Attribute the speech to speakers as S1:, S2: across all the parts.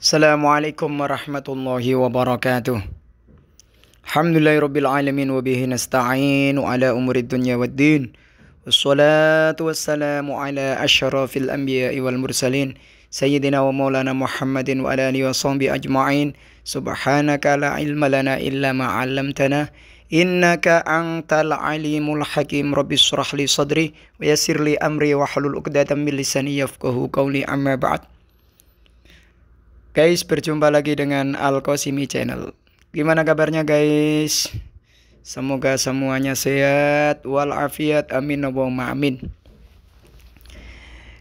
S1: السلام عليكم ورحمة الله وبركاته الحمد لله رب العالمين وبه نستعين على أمور الدنيا والدين والصلاة والسلام على أشرف الأنبياء والمرسلين سيدنا ومولانا محمد وعلى آله وصحبه أجمعين سبحانك لا علم لنا إلا ما علمتنا إنك أنت العليم الحكيم رب اشرح لي صدري ويسر لي أمري وحلل عقدة من لساني يفقه قولي أما بعد Guys, berjumpa lagi dengan Alkosimi Channel. Gimana kabarnya guys? Semoga semuanya sehat walafiat amin Allahumma amin.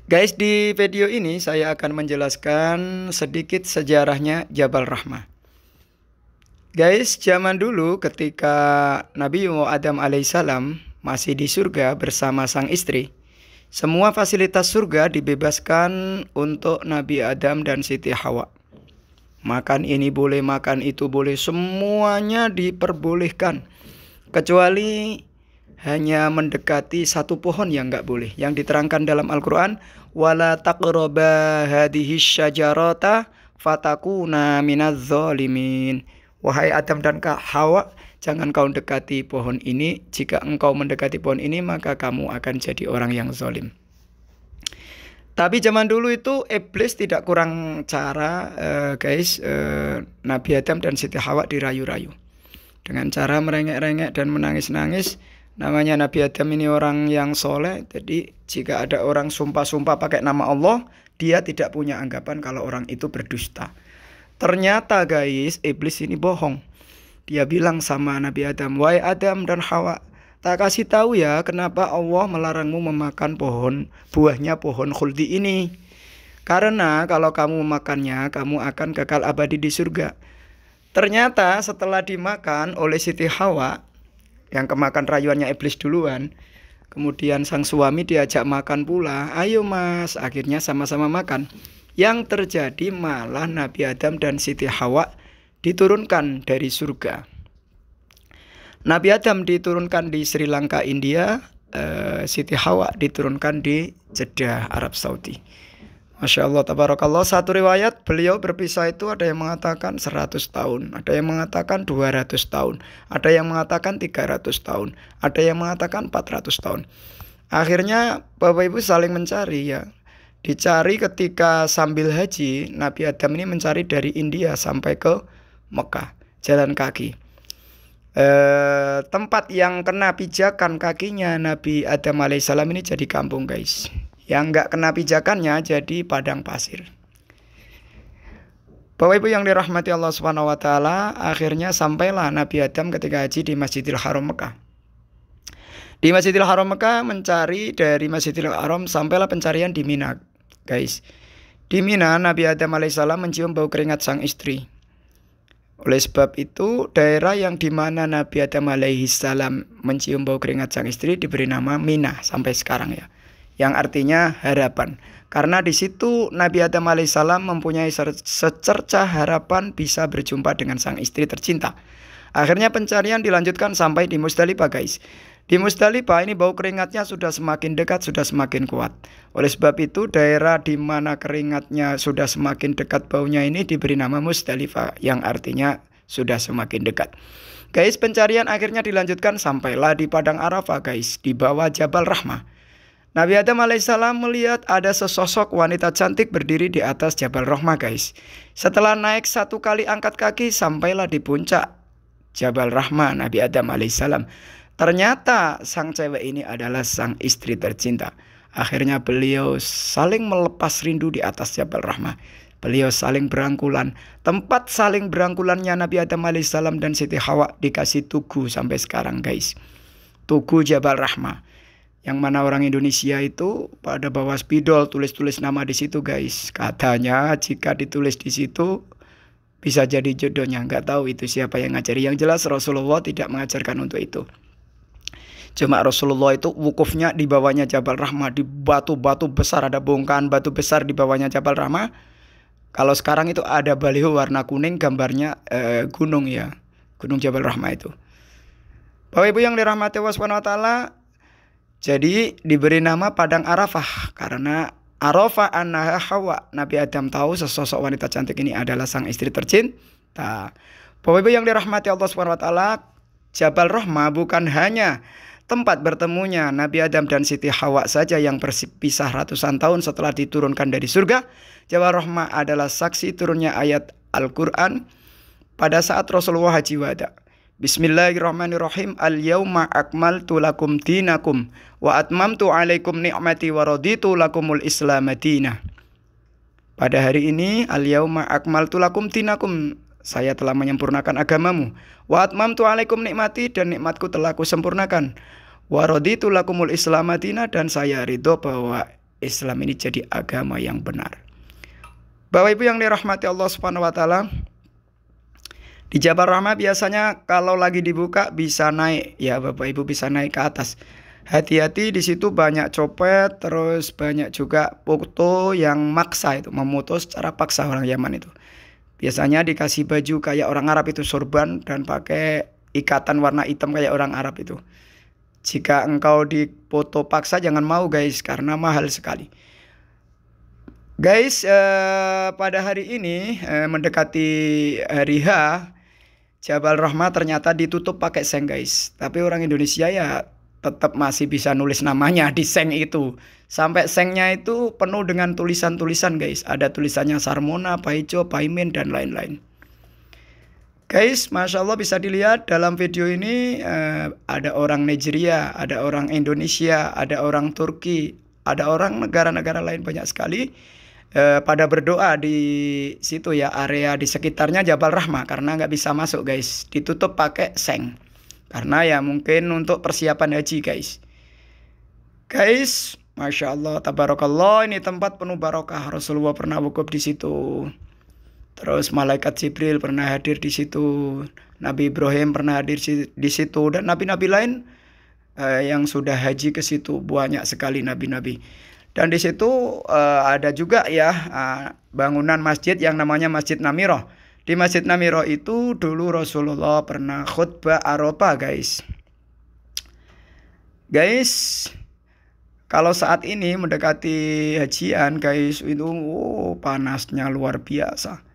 S1: Guys, di video ini saya akan menjelaskan sedikit sejarahnya Jabal Rahmah. Guys, zaman dulu ketika Nabi Muhammad Adam alaihissalam masih di surga bersama sang istri, semua fasilitas surga dibebaskan untuk Nabi Adam dan Siti Hawa. Makan ini boleh, makan itu boleh, semuanya diperbolehkan. Kecuali hanya mendekati satu pohon yang nggak boleh. Yang diterangkan dalam Al-Quran, wala taqroba hadihi syajarata fatakuna minaz zalimin. Wahai Adam dan Kak Hawa, jangan kau dekati pohon ini. Jika engkau mendekati pohon ini, maka kamu akan jadi orang yang zalim. Tapi zaman dulu itu iblis tidak kurang cara uh, guys uh, Nabi Adam dan Siti Hawa dirayu-rayu. Dengan cara merengek-rengek dan menangis-nangis. Namanya Nabi Adam ini orang yang soleh. Jadi jika ada orang sumpah-sumpah pakai nama Allah, dia tidak punya anggapan kalau orang itu berdusta. Ternyata guys, iblis ini bohong. Dia bilang sama Nabi Adam, "Wahai Adam dan Hawa, Tak kasih tahu ya kenapa Allah melarangmu memakan pohon buahnya pohon khuldi ini. Karena kalau kamu memakannya, kamu akan kekal abadi di surga. Ternyata setelah dimakan oleh Siti Hawa yang kemakan rayuannya iblis duluan, kemudian sang suami diajak makan pula. Ayo mas, akhirnya sama-sama makan. Yang terjadi malah Nabi Adam dan Siti Hawa diturunkan dari surga. Nabi Adam diturunkan di Sri Lanka, India, eh, Siti Hawa diturunkan di Jeddah, Arab Saudi. Masya Allah, tabarakallah. Satu riwayat beliau berpisah itu ada yang mengatakan 100 tahun, ada yang mengatakan 200 tahun, ada yang mengatakan 300 tahun, ada yang mengatakan 400 tahun. Akhirnya Bapak Ibu saling mencari ya. Dicari ketika sambil haji, Nabi Adam ini mencari dari India sampai ke Mekah, jalan kaki. Eh, tempat yang kena pijakan kakinya Nabi Adam alaihissalam ini jadi kampung guys. Yang nggak kena pijakannya jadi padang pasir. Bapak Ibu yang dirahmati Allah Subhanahu wa taala, akhirnya sampailah Nabi Adam ketika haji di Masjidil Haram Mekah. Di Masjidil Haram Mekah mencari dari Masjidil Haram sampailah pencarian di Mina, guys. Di Mina Nabi Adam alaihissalam mencium bau keringat sang istri. Oleh sebab itu, daerah yang dimana Nabi Adam alaihi salam mencium bau keringat sang istri diberi nama Mina sampai sekarang ya. Yang artinya harapan. Karena di situ Nabi Adam alaihi salam mempunyai secerca harapan bisa berjumpa dengan sang istri tercinta. Akhirnya pencarian dilanjutkan sampai di Musdalifah guys. Di Musdalifah ini bau keringatnya sudah semakin dekat, sudah semakin kuat. Oleh sebab itu daerah di mana keringatnya sudah semakin dekat baunya ini diberi nama Musdalifah yang artinya sudah semakin dekat. Guys, pencarian akhirnya dilanjutkan sampailah di Padang Arafah guys, di bawah Jabal Rahmah. Nabi Adam alaihissalam melihat ada sesosok wanita cantik berdiri di atas Jabal Rahmah guys. Setelah naik satu kali angkat kaki sampailah di puncak Jabal Rahmah Nabi Adam alaihissalam. Ternyata sang cewek ini adalah sang istri tercinta. Akhirnya beliau saling melepas rindu di atas Jabal Rahmah. Beliau saling berangkulan. Tempat saling berangkulannya Nabi Adam alaihissalam dan Siti Hawa dikasih tugu sampai sekarang guys. Tugu Jabal Rahmah. Yang mana orang Indonesia itu pada bawah spidol tulis-tulis nama di situ guys. Katanya jika ditulis di situ bisa jadi jodohnya. Enggak tahu itu siapa yang ngajari. Yang jelas Rasulullah tidak mengajarkan untuk itu. Jemaah Rasulullah itu wukufnya di bawahnya Jabal Rahmah, di batu-batu besar ada bongkahan batu besar di bawahnya Jabal Rahmah. Kalau sekarang itu ada baliho warna kuning gambarnya eh, gunung ya, Gunung Jabal Rahmah itu. Bapak Ibu yang dirahmati Allah Subhanahu wa taala, jadi diberi nama Padang Arafah karena Arafah annaha Hawa. Nabi Adam tahu sesosok wanita cantik ini adalah sang istri tercinta. Nah, Bapak Ibu yang dirahmati Allah Subhanahu wa taala, Jabal Rahmah bukan hanya tempat bertemunya Nabi Adam dan Siti Hawa saja yang berpisah ratusan tahun setelah diturunkan dari surga. Jawa Rohma adalah saksi turunnya ayat Al-Quran pada saat Rasulullah Haji Wada. Bismillahirrahmanirrahim. Al-yawma Akmal lakum dinakum wa atmamtu alaikum ni'mati wa raditu lakumul islamatina. Pada hari ini al-yawma Akmal lakum dinakum saya telah menyempurnakan agamamu. Wa atmamtu alaikum nikmati dan nikmatku telah kusempurnakan. Wa raditu lakumul islamatina dan saya ridho bahwa Islam ini jadi agama yang benar. Bapak Ibu yang dirahmati Allah Subhanahu wa taala, di Jabar Rahmah biasanya kalau lagi dibuka bisa naik ya Bapak Ibu bisa naik ke atas. Hati-hati di situ banyak copet terus banyak juga foto yang maksa itu memutus secara paksa orang Yaman itu. Biasanya dikasih baju kayak orang Arab itu sorban dan pakai ikatan warna hitam kayak orang Arab itu. Jika engkau dipoto paksa jangan mau guys karena mahal sekali. Guys, eh, pada hari ini eh, mendekati hari H, Jabal Rahmah ternyata ditutup pakai seng guys. Tapi orang Indonesia ya tetap masih bisa nulis namanya di seng itu. Sampai sengnya itu penuh dengan tulisan-tulisan guys. Ada tulisannya Sarmona, Paijo, Paimin, dan lain-lain. Guys, Masya Allah bisa dilihat dalam video ini eh, ada orang Nigeria, ada orang Indonesia, ada orang Turki, ada orang negara-negara lain banyak sekali eh, pada berdoa di situ ya area di sekitarnya Jabal Rahmah karena nggak bisa masuk guys, ditutup pakai seng. Karena ya mungkin untuk persiapan haji guys. Guys, Masya Allah, tabarakallah, ini tempat penuh barokah. Rasulullah pernah wukuf di situ. Terus malaikat Jibril pernah hadir di situ. Nabi Ibrahim pernah hadir di situ dan nabi-nabi lain eh, yang sudah haji ke situ banyak sekali nabi-nabi. Dan di situ eh, ada juga ya eh, bangunan masjid yang namanya Masjid Namiroh. Di Masjid Namiro itu dulu Rasulullah pernah khutbah Aropa guys. Guys, kalau saat ini mendekati hajian guys itu oh, panasnya luar biasa.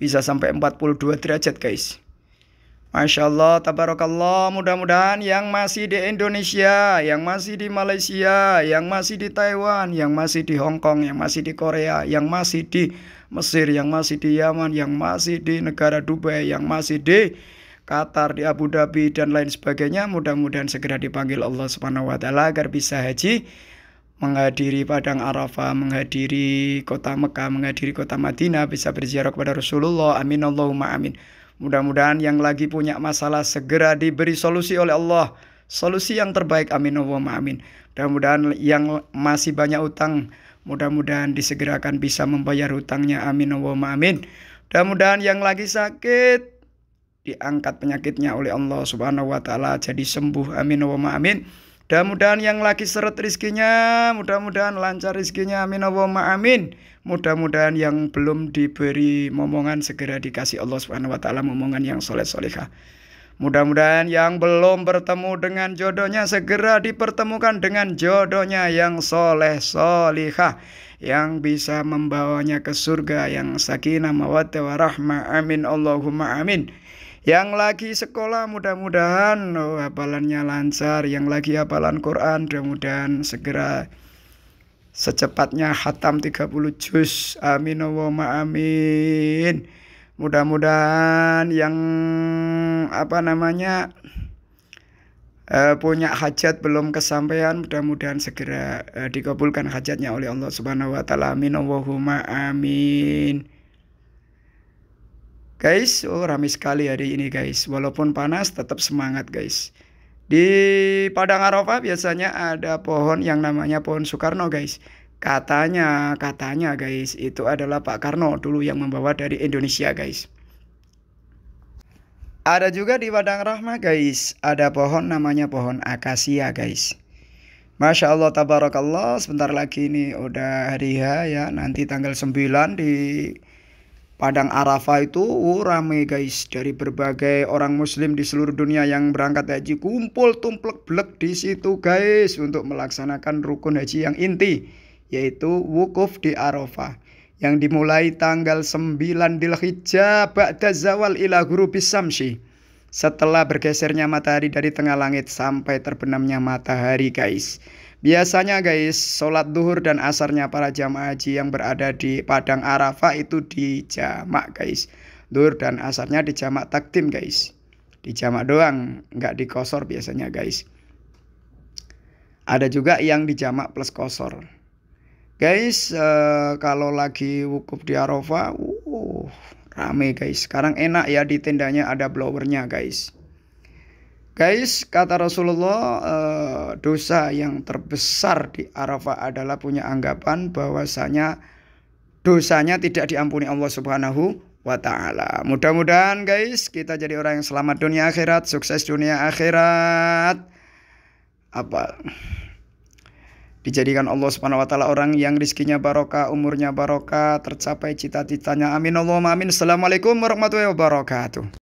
S1: Bisa sampai 42 derajat guys. Masya Allah, tabarakallah, mudah-mudahan yang masih di Indonesia, yang masih di Malaysia, yang masih di Taiwan, yang masih di Hong Kong, yang masih di Korea, yang masih di Mesir, yang masih di Yaman, yang masih di negara Dubai, yang masih di Qatar, di Abu Dhabi dan lain sebagainya. Mudah-mudahan segera dipanggil Allah Subhanahu wa taala agar bisa haji menghadiri Padang Arafah, menghadiri kota Mekah, menghadiri kota Madinah, bisa berziarah kepada Rasulullah. Amin Allahumma amin. Mudah-mudahan yang lagi punya masalah segera diberi solusi oleh Allah. Solusi yang terbaik. Amin Allahumma amin. Mudah-mudahan yang masih banyak utang Mudah-mudahan disegerakan bisa membayar hutangnya. Amin Allahumma amin. Mudah-mudahan yang lagi sakit diangkat penyakitnya oleh Allah Subhanahu wa taala jadi sembuh. Amin Allahumma amin. Mudah-mudahan yang lagi seret rizkinya, mudah-mudahan lancar rizkinya, amin Allahumma amin. Mudah-mudahan yang belum diberi momongan segera dikasih Allah Subhanahu wa taala momongan yang soleh solehah Mudah-mudahan yang belum bertemu dengan jodohnya segera dipertemukan dengan jodohnya yang soleh solihah yang bisa membawanya ke surga yang sakinah mawaddah warahmah amin Allahumma amin yang lagi sekolah mudah-mudahan oh, hafalannya lancar yang lagi hafalan Quran mudah-mudahan segera secepatnya hatam 30 juz amin Allahumma amin mudah-mudahan yang apa namanya eh, punya hajat belum kesampaian mudah-mudahan segera uh, dikabulkan hajatnya oleh Allah Subhanahu wa taala amin Allahumma amin Guys, oh ramai sekali hari ini guys. Walaupun panas tetap semangat guys. Di Padang Arafah biasanya ada pohon yang namanya pohon Soekarno guys. Katanya, katanya guys, itu adalah Pak Karno dulu yang membawa dari Indonesia guys. Ada juga di Padang rahma guys, ada pohon namanya pohon akasia guys. Masya Allah tabarakallah sebentar lagi ini udah hari H ya nanti tanggal 9 di Padang Arafah itu uh, rame guys dari berbagai orang muslim di seluruh dunia yang berangkat haji kumpul tumplek blek di situ guys untuk melaksanakan rukun haji yang inti yaitu wukuf di Arafah yang dimulai tanggal 9 Dzulhijjah ba'da zawal ila ghurubis samsi setelah bergesernya matahari dari tengah langit sampai terbenamnya matahari guys biasanya guys sholat duhur dan asarnya para jamaah haji yang berada di padang arafah itu di jamak guys duhur dan asarnya di jamak takdim guys di jamak doang nggak di kosor biasanya guys ada juga yang di jamak plus kosor Guys, uh, kalau lagi wukuf di Arafah, uh, rame guys. Sekarang enak ya di tendanya ada blowernya guys. Guys, kata Rasulullah, uh, dosa yang terbesar di Arafah adalah punya anggapan bahwasanya dosanya tidak diampuni Allah Subhanahu wa taala. Mudah-mudahan guys kita jadi orang yang selamat dunia akhirat, sukses dunia akhirat. Apa? Dijadikan Allah Subhanahu wa taala orang yang rizkinya barokah, umurnya barokah, tercapai cita-citanya. Amin Allahumma amin. Assalamualaikum warahmatullahi wabarakatuh.